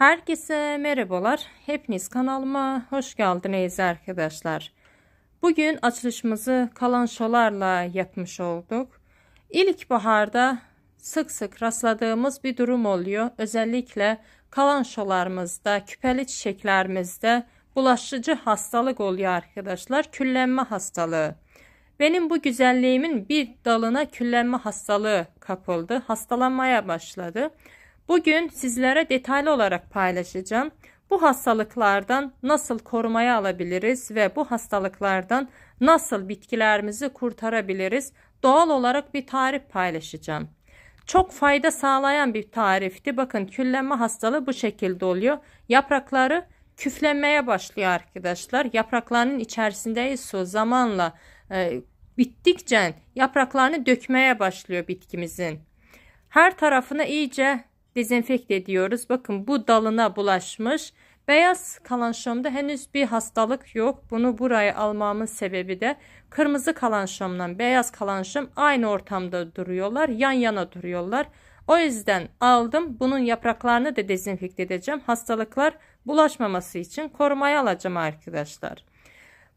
Herkese merhabalar. Hepiniz kanalıma hoş geldiniz arkadaşlar. Bugün açılışımızı kalançolarla yapmış olduk. İlk baharda sık sık rastladığımız bir durum oluyor. Özellikle kalançolarımızda, küpeli çiçeklerimizde bulaşıcı hastalık oluyor arkadaşlar. Küllenme hastalığı. Benim bu güzelliğimin bir dalına küllenme hastalığı kapıldı. Hastalanmaya başladı. Bugün sizlere detaylı olarak paylaşacağım. Bu hastalıklardan nasıl korumaya alabiliriz ve bu hastalıklardan nasıl bitkilerimizi kurtarabiliriz? Doğal olarak bir tarif paylaşacağım. Çok fayda sağlayan bir tarifti. Bakın küllenme hastalığı bu şekilde oluyor. Yaprakları küflenmeye başlıyor arkadaşlar. Yapraklarının içerisinde su zamanla e, bittikçe yapraklarını dökmeye başlıyor bitkimizin. Her tarafına iyice dezenfekte ediyoruz. Bakın bu dalına bulaşmış. Beyaz kalanşomda henüz bir hastalık yok. Bunu buraya almamın sebebi de kırmızı kalanşomla beyaz kalanşom aynı ortamda duruyorlar. Yan yana duruyorlar. O yüzden aldım. Bunun yapraklarını da dezenfekte edeceğim. Hastalıklar bulaşmaması için korumaya alacağım arkadaşlar.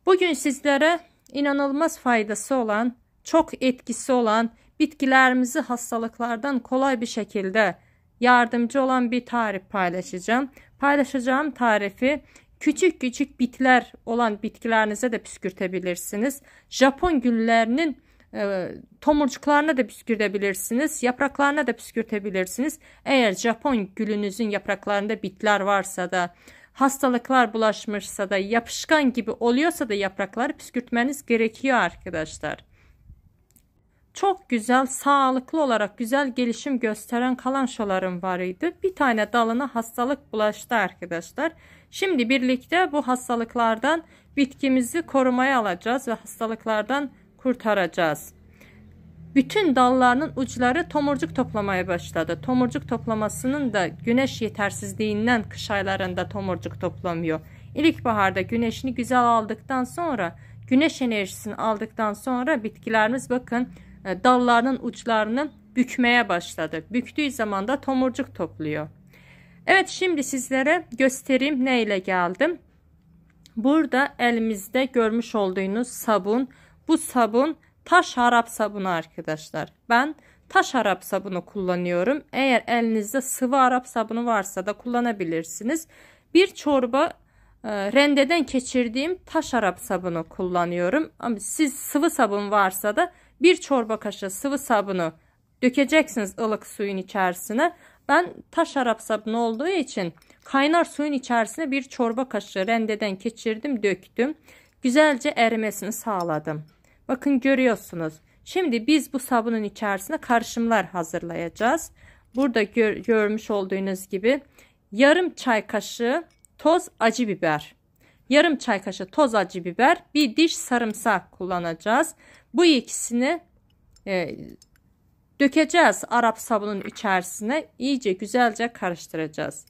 Bugün sizlere inanılmaz faydası olan, çok etkisi olan bitkilerimizi hastalıklardan kolay bir şekilde yardımcı olan bir tarif paylaşacağım. Paylaşacağım tarifi küçük küçük bitler olan bitkilerinize de püskürtebilirsiniz. Japon güllerinin e, tomurcuklarına da püskürtebilirsiniz. Yapraklarına da püskürtebilirsiniz. Eğer Japon gülünüzün yapraklarında bitler varsa da hastalıklar bulaşmışsa da yapışkan gibi oluyorsa da yaprakları püskürtmeniz gerekiyor arkadaşlar çok güzel sağlıklı olarak güzel gelişim gösteren kalanşalarım var idi. Bir tane dalına hastalık bulaştı arkadaşlar. Şimdi birlikte bu hastalıklardan bitkimizi korumaya alacağız ve hastalıklardan kurtaracağız. Bütün dallarının uçları tomurcuk toplamaya başladı. Tomurcuk toplamasının da güneş yetersizliğinden kış aylarında tomurcuk toplamıyor. İlkbaharda güneşini güzel aldıktan sonra güneş enerjisini aldıktan sonra bitkilerimiz bakın e, dallarının uçlarını bükmeye başladı. Büktüğü zaman da tomurcuk topluyor. Evet şimdi sizlere göstereyim ne ile geldim. Burada elimizde görmüş olduğunuz sabun. Bu sabun taş harap sabunu arkadaşlar. Ben taş harap sabunu kullanıyorum. Eğer elinizde sıvı harap sabunu varsa da kullanabilirsiniz. Bir çorba e, rendeden geçirdiğim taş harap sabunu kullanıyorum. Ama siz sıvı sabun varsa da bir çorba kaşığı sıvı sabunu dökeceksiniz ılık suyun içerisine. Ben taş arap sabunu olduğu için kaynar suyun içerisine bir çorba kaşığı rendeden geçirdim döktüm. Güzelce erimesini sağladım. Bakın görüyorsunuz. Şimdi biz bu sabunun içerisine karışımlar hazırlayacağız. Burada gör, görmüş olduğunuz gibi yarım çay kaşığı toz acı biber. Yarım çay kaşığı toz acı biber, bir diş sarımsak kullanacağız. Bu ikisini e, dökeceğiz Arap sabunun içerisine. iyice güzelce karıştıracağız.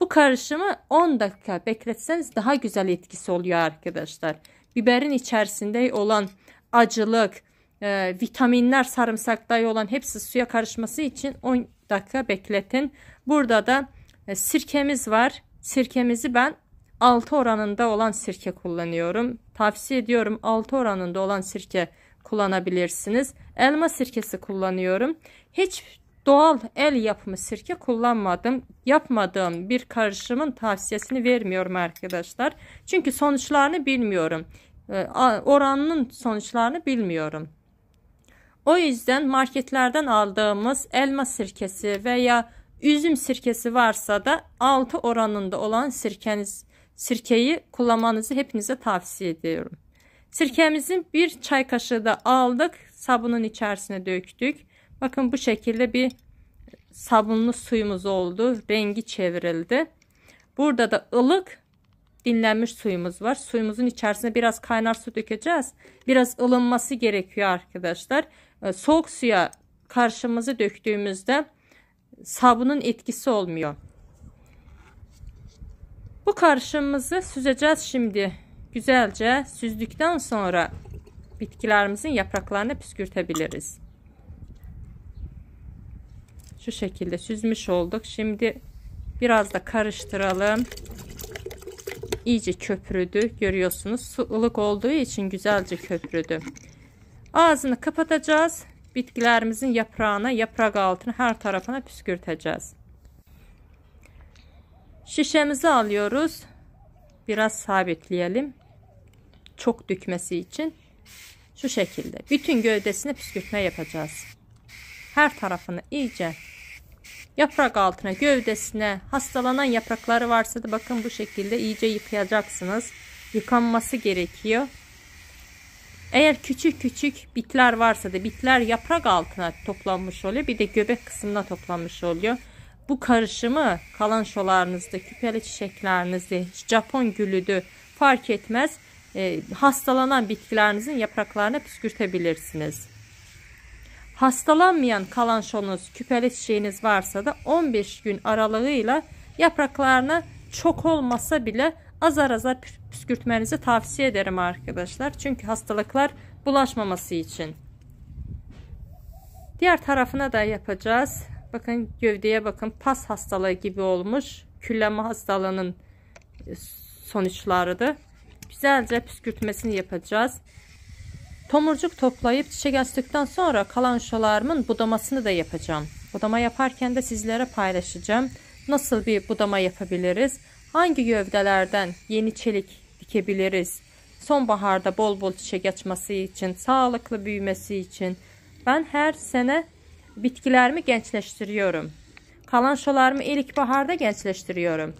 Bu karışımı 10 dakika bekletseniz daha güzel etkisi oluyor arkadaşlar. Biberin içerisinde olan acılık, e, vitaminler sarımsakta olan hepsi suya karışması için 10 dakika bekletin. Burada da e, sirkemiz var. Sirkemizi ben 6 oranında olan sirke kullanıyorum. Tavsiye ediyorum 6 oranında olan sirke kullanıyorum kullanabilirsiniz. Elma sirkesi kullanıyorum. Hiç doğal el yapımı sirke kullanmadım. Yapmadığım bir karışımın tavsiyesini vermiyorum arkadaşlar. Çünkü sonuçlarını bilmiyorum. Ee, oranının sonuçlarını bilmiyorum. O yüzden marketlerden aldığımız elma sirkesi veya üzüm sirkesi varsa da 6 oranında olan sirkeniz, sirkeyi kullanmanızı hepinize tavsiye ediyorum. Sirkemizin bir çay kaşığı da aldık. Sabunun içerisine döktük. Bakın bu şekilde bir sabunlu suyumuz oldu. Rengi çevrildi. Burada da ılık dinlenmiş suyumuz var. Suyumuzun içerisine biraz kaynar su dökeceğiz. Biraz ılınması gerekiyor arkadaşlar. Ee, soğuk suya karşımızı döktüğümüzde sabunun etkisi olmuyor. Bu karışımımızı süzeceğiz şimdi güzelce süzdükten sonra bitkilerimizin yapraklarını püskürtebiliriz. Şu şekilde süzmüş olduk. Şimdi biraz da karıştıralım. İyice köprüdü. Görüyorsunuz su ılık olduğu için güzelce köprüdü. Ağzını kapatacağız. Bitkilerimizin yaprağına, yaprak altına her tarafına püskürteceğiz. Şişemizi alıyoruz. Biraz sabitleyelim çok dökmesi için şu şekilde bütün gövdesine püskürtme yapacağız. Her tarafını iyice yaprak altına gövdesine hastalanan yaprakları varsa da bakın bu şekilde iyice yıkayacaksınız. Yıkanması gerekiyor. Eğer küçük küçük bitler varsa da bitler yaprak altına toplanmış oluyor. Bir de göbek kısmına toplanmış oluyor. Bu karışımı kalan şolarınızda, küpeli çiçeklerinizde, Japon gülüdü fark etmez. E, hastalanan bitkilerinizin yapraklarını püskürtebilirsiniz. Hastalanmayan kalanşonuz, küpeli çiçeğiniz varsa da 15 gün aralığıyla yapraklarını çok olmasa bile azar azar püskürtmenizi tavsiye ederim arkadaşlar. Çünkü hastalıklar bulaşmaması için. Diğer tarafına da yapacağız. Bakın gövdeye bakın pas hastalığı gibi olmuş. Külleme hastalığının e, sonuçlarıdır güzelce püskürtmesini yapacağız. Tomurcuk toplayıp çiçek açtıktan sonra kalan şolarımın budamasını da yapacağım. Budama yaparken de sizlere paylaşacağım. Nasıl bir budama yapabiliriz? Hangi gövdelerden yeni çelik dikebiliriz? Sonbaharda bol bol çiçek açması için, sağlıklı büyümesi için. Ben her sene bitkilerimi gençleştiriyorum. Kalan şolarımı ilkbaharda gençleştiriyorum.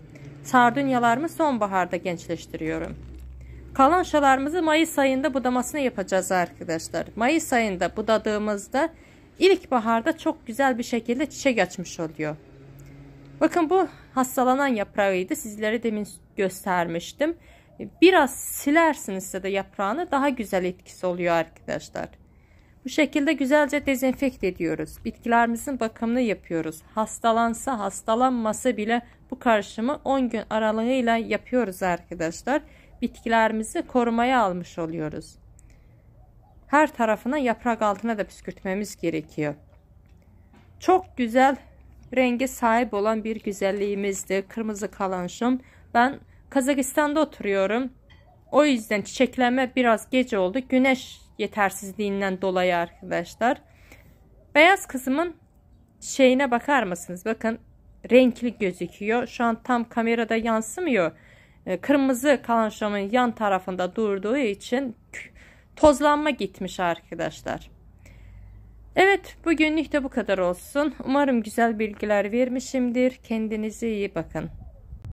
Sardunyalarımı sonbaharda gençleştiriyorum. Kalan şalarımızı Mayıs ayında budamasını yapacağız arkadaşlar. Mayıs ayında budadığımızda ilkbaharda çok güzel bir şekilde çiçek açmış oluyor. Bakın bu hastalanan yaprağıydı. Sizlere demin göstermiştim. Biraz silersiniz de yaprağını daha güzel etkisi oluyor arkadaşlar. Bu şekilde güzelce dezenfekte ediyoruz. Bitkilerimizin bakımını yapıyoruz. Hastalansa hastalanmasa bile bu karışımı 10 gün aralığıyla yapıyoruz arkadaşlar. Arkadaşlar bitkilerimizi korumaya almış oluyoruz. Her tarafına yaprak altına da püskürtmemiz gerekiyor. Çok güzel rengi sahip olan bir güzelliğimizdi. Kırmızı kalanşım. Ben Kazakistan'da oturuyorum. O yüzden çiçeklenme biraz geç oldu. Güneş yetersizliğinden dolayı arkadaşlar. Beyaz kızımın şeyine bakar mısınız? Bakın renkli gözüküyor. Şu an tam kamerada yansımıyor. Ee, kırmızı kalançamın yan tarafında durduğu için tozlanma gitmiş arkadaşlar. Evet bugünlük de bu kadar olsun. Umarım güzel bilgiler vermişimdir. Kendinize iyi bakın.